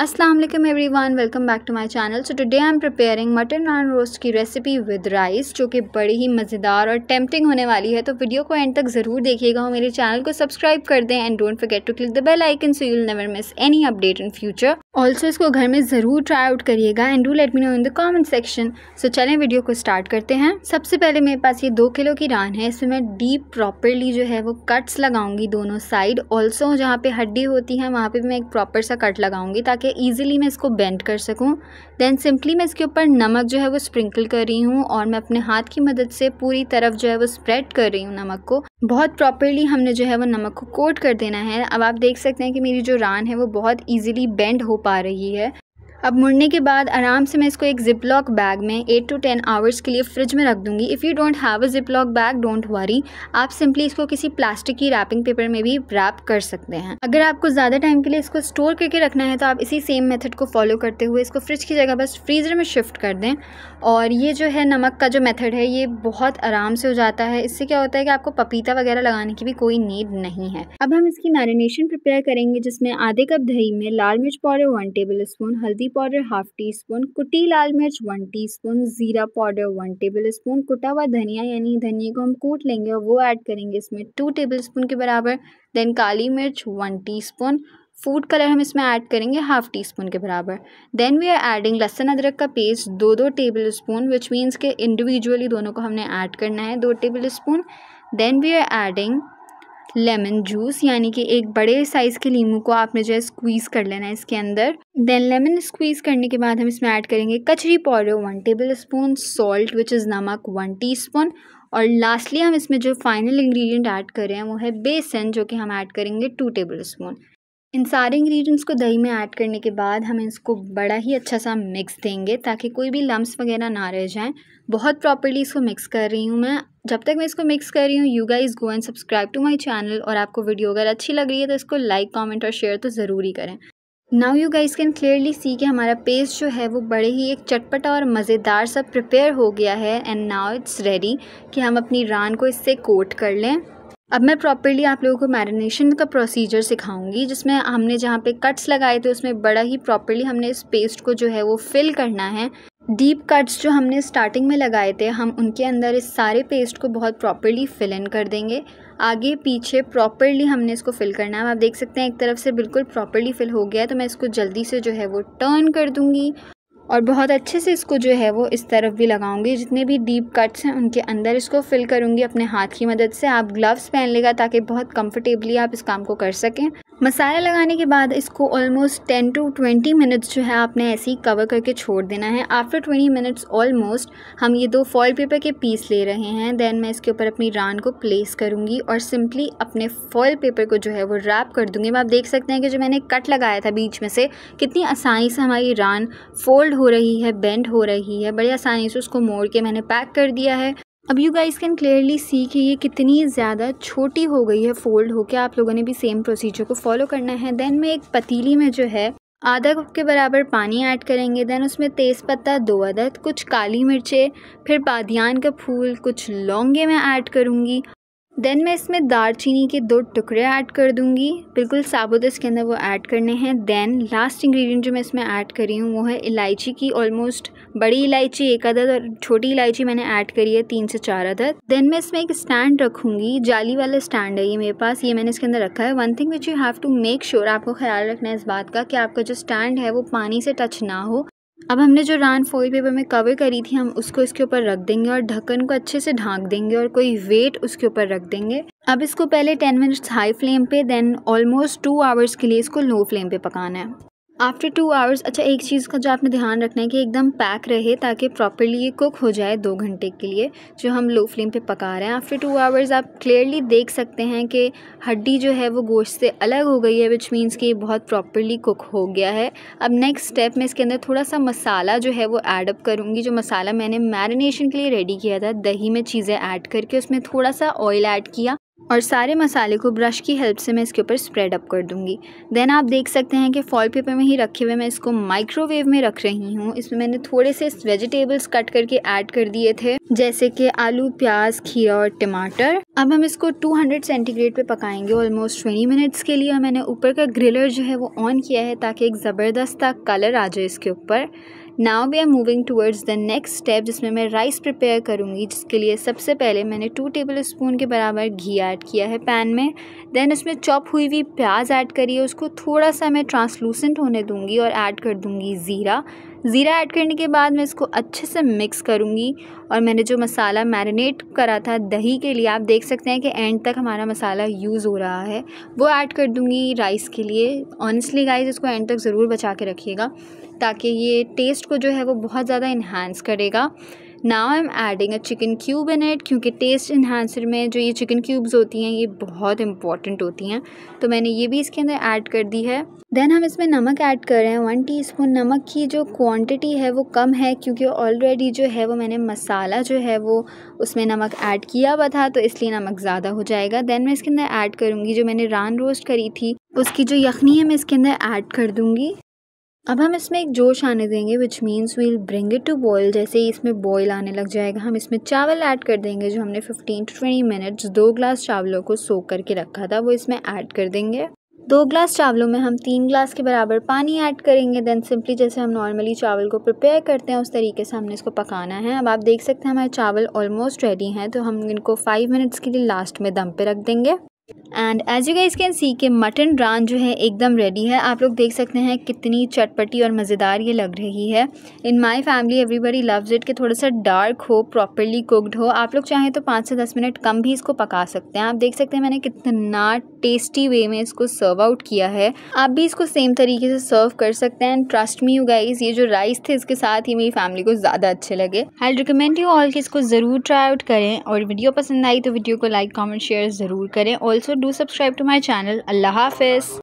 Aslam everyone welcome back to my channel so today I am preparing mutton naan roast की रेसिपी with rice जो कि बड़ी ही मज़ेदार और टेम्पटिंग होने वाली है तो वीडियो को एंड तक ज़रूर देखिएगा और मेरे चैनल को सब्सक्राइब कर दें and don't forget to click the bell icon so you will never miss any update in future also इसको घर में ज़रूर ट्राई आउट करिएगा and do let me know in the comment section so चलें video को start करते हैं सबसे पहले मेरे पास ये दो किलो की रान है इसमें मैं डीप प्रॉपरली जो है वो कट्स लगाऊंगी दोनों साइड ऑल्सो जहाँ पे हड्डी होती है वहाँ पे भी मैं एक प्रॉपर सा कट लगाऊंगी ताकि ईजिली मैं इसको बेंड कर सकूँ देन सिंपली मैं इसके ऊपर नमक जो है वो स्प्रिंकल कर रही हूँ और मैं अपने हाथ की मदद से पूरी तरफ जो है वो स्प्रेड कर रही हूँ नमक को बहुत प्रॉपरली हमने जो है वो नमक को कोट कर देना है अब आप देख सकते हैं कि मेरी जो रान है वो बहुत ईजिली बेंड हो पा रही है अब मुड़ने के बाद आराम से मैं इसको एक जिप लॉक बैग में एट टू टेन आवर्स के लिए फ्रिज में रख दूंगी if you don't have a zip lock bag don't worry आप सिंपली इसको किसी प्लास्टिक की रैपिंग पेपर में भी रैप कर सकते हैं अगर आपको ज़्यादा टाइम के लिए इसको स्टोर करके रखना है तो आप इसी सेम मेथड को फॉलो करते हुए इसको फ्रिज की जगह बस फ्रीज़र में शिफ्ट कर दें और ये जो है नमक का जो मेथड है ये बहुत आराम से हो जाता है इससे क्या होता है कि आपको पपीता वगैरह लगाने की भी कोई नीड नहीं है अब हम इसकी मैरिनेशन प्रिपेयर करेंगे जिसमें आधे कप दही में लाल मिर्च पाउडर वन टेबल स्पून हल्दी पाउडर हाफ टी स्पून कुटी लाल मिर्च वन टी स्पून ज़ीरा पाउडर वन टेबल स्पून कुटा हुआ धनिया यानी धनिया को हम कूट लेंगे और वो ऐड करेंगे इसमें टू टेबल स्पून के बराबर देन काली मिर्च one teaspoon food colour हम इसमें ऐड करेंगे हाफ टी स्पून के बराबर देन वी आर एडिंग लहसन अदरक का पेस्ट दो दो टेबल स्पून विच मीन्स के इंडिविजुअली दोनों को हमने ऐड करना है दो tablespoon then we are adding lemon juice यानी कि एक बड़े साइज़ के लीमू को आपने जो है स्क्वीज़ कर लेना है इसके अंदर देन लेमन स्क्वीज़ करने के बाद हम इसमें ऐड करेंगे कचरी powder one tablespoon salt which is नमक वन टी स्पून और लास्टली हम इसमें जो फाइनल इंग्रेडिएंट ऐड कर रहे हैं वो है बेसन जो कि हम ऐड करेंगे टू टेबल स्पून इन सारे इंग्रेडिएंट्स को दही में ऐड करने के बाद हम इसको बड़ा ही अच्छा सा मिक्स देंगे ताकि कोई भी लम्स वगैरह ना रह जाएं बहुत प्रॉपरली इसको मिक्स कर रही हूँ मैं जब तक मैं इसको मिक्स कर रही हूँ you guys go and subscribe to my channel और आपको वीडियो अगर अच्छी लग रही है तो इसको लाइक कॉमेंट और शेयर तो ज़रूर ही करें now you guys can clearly see कि हमारा पेस्ट जो है वो बड़े ही एक चटपटा और मज़ेदार सा प्रिपेयर हो गया है एंड नाउ इट्स रेडी कि हम अपनी रान को इससे कोट कर लें अब मैं प्रॉपरली आप लोगों को मैरिनेशन का प्रोसीजर सिखाऊंगी जिसमें हमने जहाँ पे कट्स लगाए थे उसमें बड़ा ही प्रॉपरली हमने इस पेस्ट को जो है वो फिल करना है डीप कट्स जो हमने स्टार्टिंग में लगाए थे हम उनके अंदर इस सारे पेस्ट को बहुत प्रॉपरली फिल इन कर देंगे आगे पीछे प्रॉपरली हमने इसको फिल करना है आप देख सकते हैं एक तरफ से बिल्कुल प्रॉपरली फिल हो गया है तो मैं इसको जल्दी से जो है वो टर्न कर दूँगी और बहुत अच्छे से इसको जो है वो इस तरफ भी लगाऊंगी जितने भी डीप कट्स हैं उनके अंदर इसको फिल करूंगी अपने हाथ की मदद से आप ग्लव्स पहन लेगा ताकि बहुत कंफर्टेबली आप इस काम को कर सकें मसाला लगाने के बाद इसको almost ten to twenty minutes जो है आपने ऐसे ही कवर करके छोड़ देना है आफ्टर ट्वेंटी मिनट्स ऑलमोस्ट हम ये दो फॉल पेपर के पीस ले रहे हैं देन मैं इसके ऊपर अपनी रान को प्लेस करूँगी और सिंपली अपने फॉल पेपर को जो है वो रैप कर दूँगी आप देख सकते हैं कि जो मैंने कट लगाया था बीच में से कितनी आसानी से हमारी रान फोल्ड फोल्ड हो रही है बेंड हो रही है बड़ी आसानी से उसको मोड़ के मैंने पैक कर दिया है अब you guys can clearly see कि ये कितनी ज़्यादा छोटी हो गई है फोल्ड होकर आप लोगों ने भी सेम प्रोसीजर को फॉलो करना है देन मैं एक पतीली में जो है आधा कप के बराबर पानी ऐड करेंगे देन उसमें तेज़पत्ता दो अदद कुछ काली मिर्चें फिर पादियान का फूल कुछ लौंगे मैं ऐड करूँगी देन मैं इसमें दालचीनी के दो टुकड़े ऐड कर दूंगी बिल्कुल साबुत इसके अंदर वो ऐड करने हैं देन लास्ट इंग्रेडिएंट जो मैं इसमें ऐड करी हूँ वो है इलायची की ऑलमोस्ट बड़ी इलायची एक अदद और छोटी इलायची मैंने ऐड करी है तीन से चार अदद देन मैं इसमें एक स्टैंड रखूँगी जाली वाला स्टैंड है ये मेरे पास ये मैंने इसके अंदर रखा है one thing which you have to make sure आपको ख्याल रखना है इस बात का कि आपका जो स्टैंड है वो पानी से टच ना हो अब हमने जो रान फॉइल पेपर में कवर करी थी हम उसको इसके ऊपर रख देंगे और ढक्कन को अच्छे से ढांक देंगे और कोई वेट उसके ऊपर रख देंगे अब इसको पहले टेन मिनट्स हाई फ्लेम पे देन ऑलमोस्ट टू आवर्स के लिए इसको लो फ्लेम पे पकाना है आफ्टर टू आवर्स अच्छा एक चीज़ का जो आपने ध्यान रखना है कि एकदम पैक रहे ताकि प्रॉपरली ये कुक हो जाए दो घंटे के लिए जो हम लो फ्लेम पे पका रहे हैं आफ्टर टू आवर्स आप क्लियरली देख सकते हैं कि हड्डी जो है वो गोश्त से अलग हो गई है विच मीन्स कि ये बहुत प्रॉपरली कुक हो गया है अब नेक्स्ट स्टेप में इसके अंदर थोड़ा सा मसाला जो है वो एडअप करूँगी जो मसाला मैंने मैरिनेशन के लिए रेडी किया था दही में चीज़ें ऐड करके उसमें थोड़ा सा ऑयल ऐड किया और सारे मसाले को ब्रश की हेल्प से मैं इसके ऊपर स्प्रेड अप कर दूंगी देन आप देख सकते हैं कि फॉल पेपर में ही रखे हुए मैं इसको माइक्रोवेव में रख रही हूँ इसमें मैंने थोड़े से वेजिटेबल्स कट करके ऐड कर दिए थे जैसे कि आलू प्याज खीरा और टमाटर अब हम इसको 200 सेंटीग्रेड पे पकाएंगे ऑलमोस्ट ट्वेंटी मिनट्स के लिए मैंने ऊपर का ग्रिलर जो है वो ऑन किया है ताकि एक ज़बरदस्त कलर आ जाए इसके ऊपर now we are moving towards the next step जिसमें मैं राइस प्रिपेयर करूँगी जिसके लिए सबसे पहले मैंने टू टेबल स्पून के बराबर घी ऐड किया है पैन में देन उसमें चॉप हुई हुई प्याज ऐड करी है उसको थोड़ा सा मैं ट्रांसलूसेंट होने दूँगी और ऐड कर दूँगी ज़ीरा ज़ीरा ऐड करने के बाद मैं इसको अच्छे से मिक्स करूँगी और मैंने जो मसाला मैरिनेट करा था दही के लिए आप देख सकते हैं कि एंड तक हमारा मसाला यूज़ हो रहा है वो ऐड कर दूँगी राइस के लिए ऑनेस्टली गाइस इसको एंड तक ज़रूर बचा के रखिएगा ताकि ये टेस्ट को जो है वो बहुत ज़्यादा इन्हांस करेगा now I am adding a chicken cube in it क्योंकि टेस्ट इन्हांसर में जो ये चिकन क्यूब्स होती हैं ये बहुत इंपॉर्टेंट होती हैं तो मैंने ये भी इसके अंदर ऐड कर दी है देन हम इसमें नमक ऐड कर रहे हैं वन टीस्पून नमक की जो क्वांटिटी है वो कम है क्योंकि ऑलरेडी जो है वो मैंने मसाला जो है वो उसमें नमक ऐड किया हुआ था तो इसलिए नमक ज़्यादा हो जाएगा देन मैं इसके अंदर ऐड करूँगी जो मैंने रान रोस्ट करी थी उसकी जो यखनी है मैं इसके अंदर ऐड कर दूँगी अब हम इसमें एक जोश आने देंगे which means will bring it to boil जैसे ही इसमें बॉयल आने लग जाएगा हम इसमें चावल ऐड कर देंगे जो हमने 15 टू 20 मिनट्स दो ग्लास चावलों को सोख करके रखा था वो इसमें ऐड कर देंगे दो ग्लास चावलों में हम तीन ग्लास के बराबर पानी ऐड करेंगे देन सिंपली जैसे हम नॉर्मली चावल को प्रिपेयर करते हैं उस तरीके से हमने इसको पकाना है अब आप देख सकते हैं हमारे चावल ऑलमोस्ट रेडी हैं तो हम इनको फाइव मिनट्स के लिए लास्ट में दम पे रख देंगे and as you guys can see के मटन रान जो है एकदम रेडी है आप लोग देख सकते हैं कितनी चटपटी और मज़ेदार ये लग रही है in my family everybody loves it के थोड़ा सा डार्क हो प्रॉपरली कुकड हो आप लोग चाहें तो पाँच से दस मिनट कम भी इसको पका सकते हैं आप देख सकते हैं मैंने कितना टेस्टी वे में इसको सर्व आउट किया है आप भी इसको सेम तरीके से सर्व कर सकते हैं and trust me you guys ये जो राइस थे इसके साथ ही मेरी फैमिली को ज़्यादा अच्छे लगे आई रिकमेंड यू ऑल कि इसको ज़रूर ट्राई आउट करें और वीडियो पसंद आई तो वीडियो को लाइक कॉमेंट शेयर ज़रूर करें also do subscribe to my channel. Allah Hafiz.